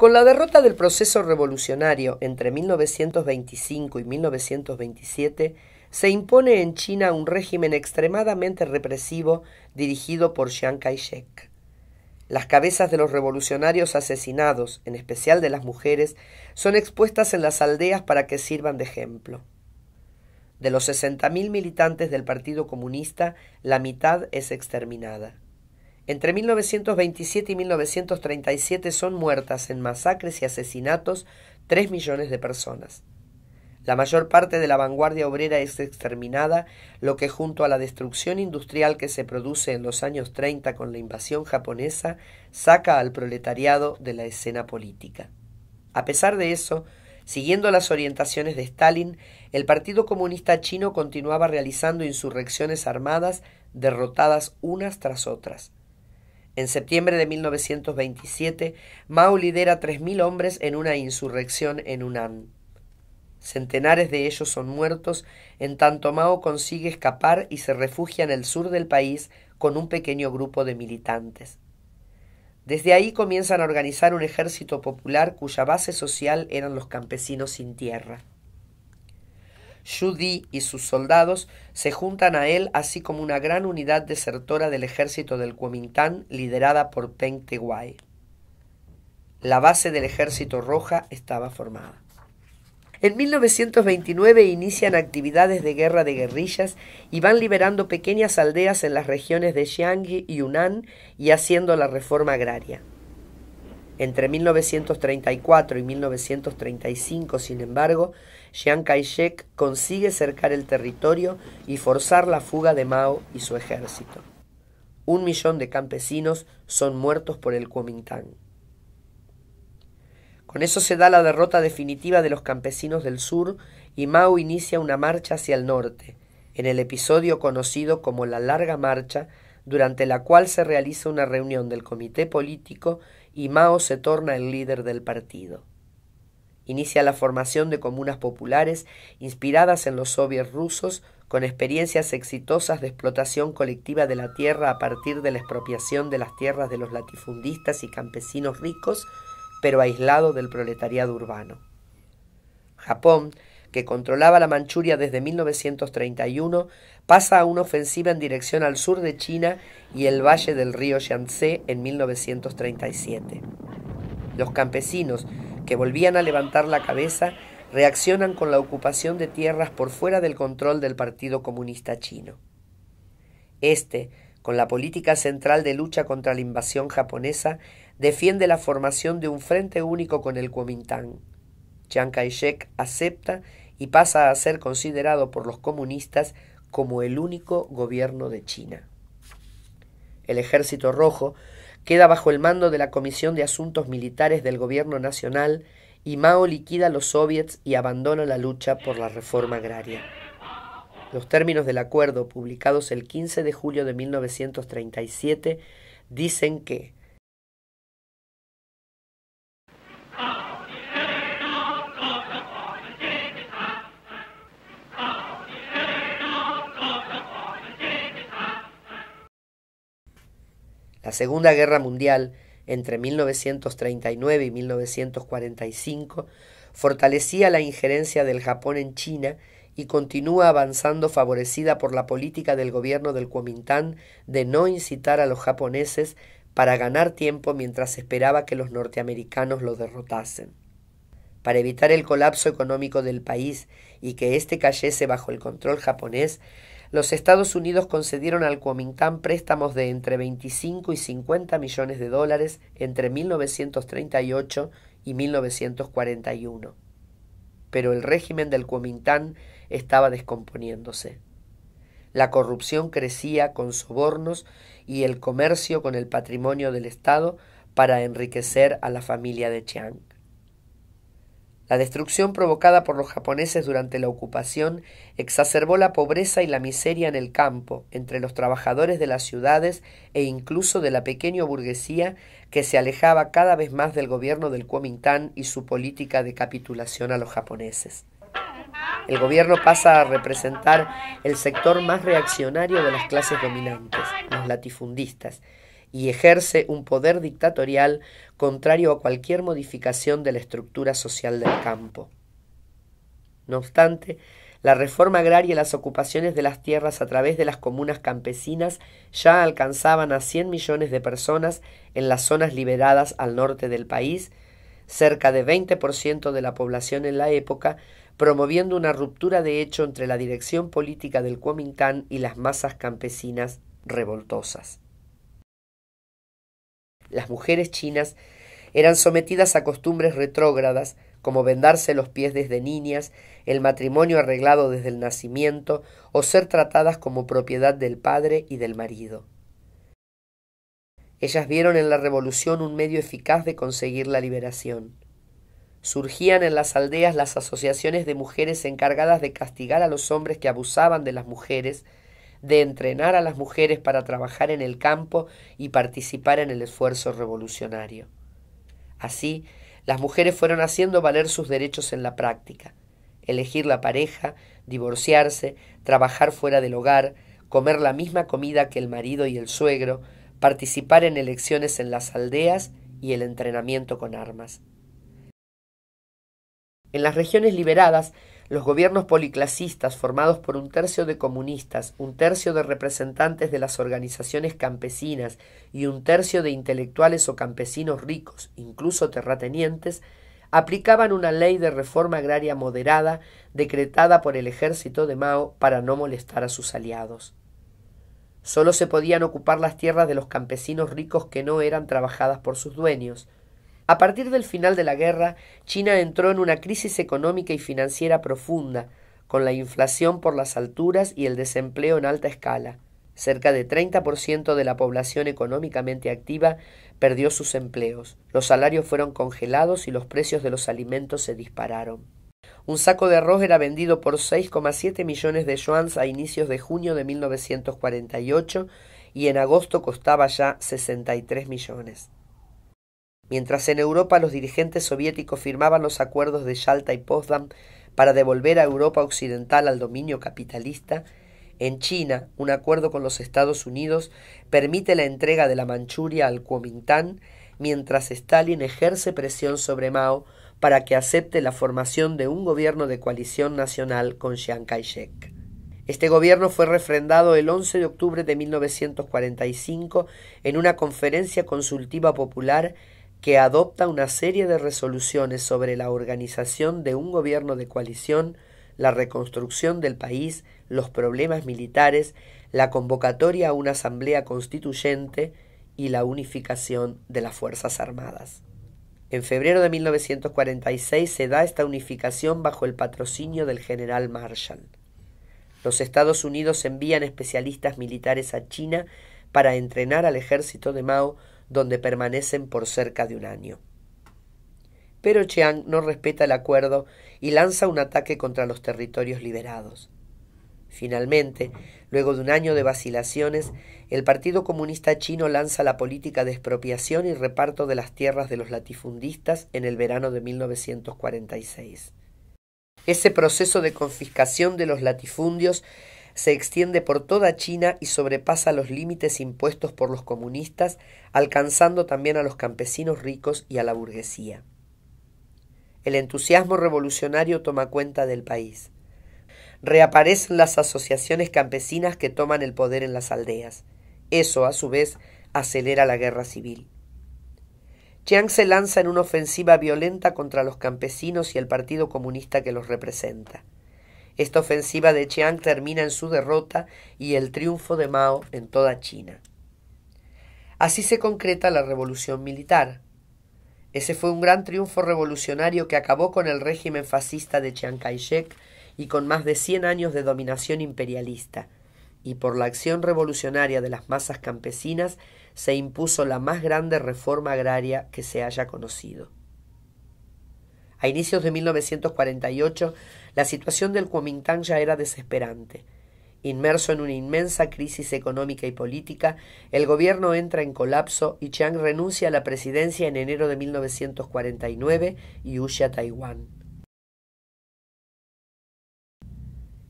Con la derrota del proceso revolucionario entre 1925 y 1927, se impone en China un régimen extremadamente represivo dirigido por Chiang Kai-shek. Las cabezas de los revolucionarios asesinados, en especial de las mujeres, son expuestas en las aldeas para que sirvan de ejemplo. De los 60.000 militantes del Partido Comunista, la mitad es exterminada. Entre 1927 y 1937 son muertas en masacres y asesinatos 3 millones de personas. La mayor parte de la vanguardia obrera es exterminada, lo que junto a la destrucción industrial que se produce en los años 30 con la invasión japonesa, saca al proletariado de la escena política. A pesar de eso, siguiendo las orientaciones de Stalin, el Partido Comunista Chino continuaba realizando insurrecciones armadas derrotadas unas tras otras. En septiembre de 1927, Mao lidera 3.000 hombres en una insurrección en Hunan. Centenares de ellos son muertos, en tanto Mao consigue escapar y se refugia en el sur del país con un pequeño grupo de militantes. Desde ahí comienzan a organizar un ejército popular cuya base social eran los campesinos sin tierra. Di y sus soldados se juntan a él, así como una gran unidad desertora del ejército del Kuomintang liderada por Peng Teguay. La base del ejército roja estaba formada. En 1929 inician actividades de guerra de guerrillas y van liberando pequeñas aldeas en las regiones de Xiangyi y Yunnan y haciendo la reforma agraria. Entre 1934 y 1935, sin embargo, Chiang Kai-shek consigue cercar el territorio y forzar la fuga de Mao y su ejército. Un millón de campesinos son muertos por el Kuomintang. Con eso se da la derrota definitiva de los campesinos del sur y Mao inicia una marcha hacia el norte, en el episodio conocido como la Larga Marcha, durante la cual se realiza una reunión del Comité Político y Mao se torna el líder del partido. Inicia la formación de comunas populares inspiradas en los soviets rusos con experiencias exitosas de explotación colectiva de la tierra a partir de la expropiación de las tierras de los latifundistas y campesinos ricos, pero aislado del proletariado urbano. Japón, que controlaba la Manchuria desde 1931, pasa a una ofensiva en dirección al sur de China y el valle del río Yangtze en 1937. Los campesinos, que volvían a levantar la cabeza, reaccionan con la ocupación de tierras por fuera del control del Partido Comunista Chino. Este, con la política central de lucha contra la invasión japonesa, defiende la formación de un frente único con el Kuomintang. Chiang Kai-shek acepta y pasa a ser considerado por los comunistas como el único gobierno de China. El ejército rojo queda bajo el mando de la Comisión de Asuntos Militares del Gobierno Nacional y Mao liquida a los soviets y abandona la lucha por la reforma agraria. Los términos del acuerdo, publicados el 15 de julio de 1937, dicen que La Segunda Guerra Mundial, entre 1939 y 1945, fortalecía la injerencia del Japón en China y continúa avanzando favorecida por la política del gobierno del Kuomintang de no incitar a los japoneses para ganar tiempo mientras esperaba que los norteamericanos lo derrotasen. Para evitar el colapso económico del país y que éste cayese bajo el control japonés, los Estados Unidos concedieron al Kuomintang préstamos de entre 25 y 50 millones de dólares entre 1938 y 1941. Pero el régimen del Kuomintang estaba descomponiéndose. La corrupción crecía con sobornos y el comercio con el patrimonio del Estado para enriquecer a la familia de Chiang. La destrucción provocada por los japoneses durante la ocupación exacerbó la pobreza y la miseria en el campo, entre los trabajadores de las ciudades e incluso de la pequeña burguesía que se alejaba cada vez más del gobierno del Kuomintang y su política de capitulación a los japoneses. El gobierno pasa a representar el sector más reaccionario de las clases dominantes, los latifundistas, y ejerce un poder dictatorial contrario a cualquier modificación de la estructura social del campo. No obstante, la reforma agraria y las ocupaciones de las tierras a través de las comunas campesinas ya alcanzaban a 100 millones de personas en las zonas liberadas al norte del país, cerca de 20% de la población en la época, promoviendo una ruptura de hecho entre la dirección política del Kuomintang y las masas campesinas revoltosas las mujeres chinas eran sometidas a costumbres retrógradas, como vendarse los pies desde niñas, el matrimonio arreglado desde el nacimiento, o ser tratadas como propiedad del padre y del marido. Ellas vieron en la revolución un medio eficaz de conseguir la liberación. Surgían en las aldeas las asociaciones de mujeres encargadas de castigar a los hombres que abusaban de las mujeres, de entrenar a las mujeres para trabajar en el campo y participar en el esfuerzo revolucionario. Así, las mujeres fueron haciendo valer sus derechos en la práctica, elegir la pareja, divorciarse, trabajar fuera del hogar, comer la misma comida que el marido y el suegro, participar en elecciones en las aldeas y el entrenamiento con armas. En las regiones liberadas, los gobiernos policlasistas, formados por un tercio de comunistas, un tercio de representantes de las organizaciones campesinas y un tercio de intelectuales o campesinos ricos, incluso terratenientes, aplicaban una ley de reforma agraria moderada decretada por el ejército de Mao para no molestar a sus aliados. Solo se podían ocupar las tierras de los campesinos ricos que no eran trabajadas por sus dueños, a partir del final de la guerra, China entró en una crisis económica y financiera profunda, con la inflación por las alturas y el desempleo en alta escala. Cerca de 30% de la población económicamente activa perdió sus empleos, los salarios fueron congelados y los precios de los alimentos se dispararon. Un saco de arroz era vendido por 6,7 millones de yuans a inicios de junio de 1948 y en agosto costaba ya 63 millones. Mientras en Europa los dirigentes soviéticos firmaban los acuerdos de Yalta y Potsdam para devolver a Europa occidental al dominio capitalista, en China un acuerdo con los Estados Unidos permite la entrega de la Manchuria al Kuomintang mientras Stalin ejerce presión sobre Mao para que acepte la formación de un gobierno de coalición nacional con Chiang Kai-shek. Este gobierno fue refrendado el 11 de octubre de 1945 en una conferencia consultiva popular que adopta una serie de resoluciones sobre la organización de un gobierno de coalición, la reconstrucción del país, los problemas militares, la convocatoria a una asamblea constituyente y la unificación de las Fuerzas Armadas. En febrero de 1946 se da esta unificación bajo el patrocinio del general Marshall. Los Estados Unidos envían especialistas militares a China para entrenar al ejército de Mao donde permanecen por cerca de un año. Pero Chiang no respeta el acuerdo y lanza un ataque contra los territorios liberados. Finalmente, luego de un año de vacilaciones, el Partido Comunista Chino lanza la política de expropiación y reparto de las tierras de los latifundistas en el verano de 1946. Ese proceso de confiscación de los latifundios se extiende por toda China y sobrepasa los límites impuestos por los comunistas, alcanzando también a los campesinos ricos y a la burguesía. El entusiasmo revolucionario toma cuenta del país. Reaparecen las asociaciones campesinas que toman el poder en las aldeas. Eso, a su vez, acelera la guerra civil. Chiang se lanza en una ofensiva violenta contra los campesinos y el Partido Comunista que los representa. Esta ofensiva de Chiang termina en su derrota y el triunfo de Mao en toda China. Así se concreta la revolución militar. Ese fue un gran triunfo revolucionario que acabó con el régimen fascista de Chiang Kai-shek y con más de 100 años de dominación imperialista, y por la acción revolucionaria de las masas campesinas se impuso la más grande reforma agraria que se haya conocido. A inicios de 1948 la situación del Kuomintang ya era desesperante. Inmerso en una inmensa crisis económica y política, el gobierno entra en colapso y Chiang renuncia a la presidencia en enero de 1949 y huye a Taiwán.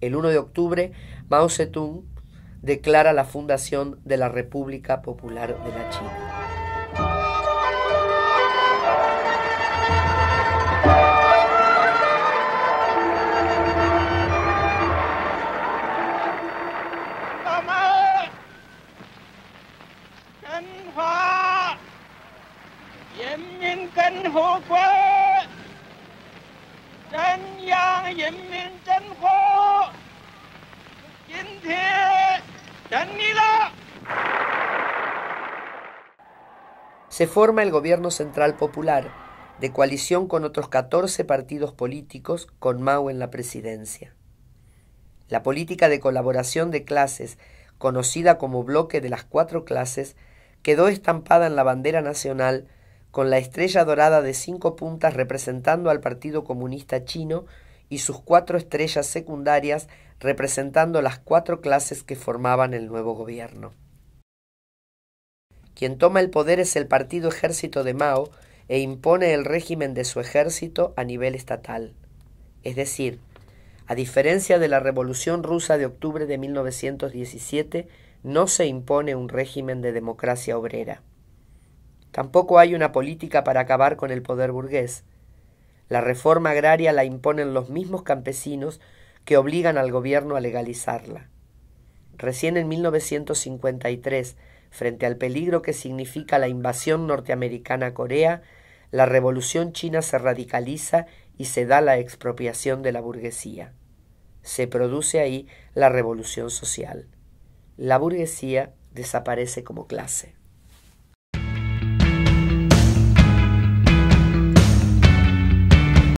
El 1 de octubre, Mao Zedong declara la fundación de la República Popular de la China. Se forma el Gobierno Central Popular, de coalición con otros 14 partidos políticos, con Mao en la presidencia. La política de colaboración de clases, conocida como bloque de las cuatro clases, quedó estampada en la bandera nacional con la estrella dorada de cinco puntas representando al Partido Comunista Chino y sus cuatro estrellas secundarias representando las cuatro clases que formaban el nuevo gobierno. Quien toma el poder es el partido ejército de Mao e impone el régimen de su ejército a nivel estatal. Es decir, a diferencia de la Revolución rusa de octubre de 1917, no se impone un régimen de democracia obrera. Tampoco hay una política para acabar con el poder burgués, la reforma agraria la imponen los mismos campesinos que obligan al gobierno a legalizarla. Recién en 1953, frente al peligro que significa la invasión norteamericana a Corea, la revolución china se radicaliza y se da la expropiación de la burguesía. Se produce ahí la revolución social. La burguesía desaparece como clase.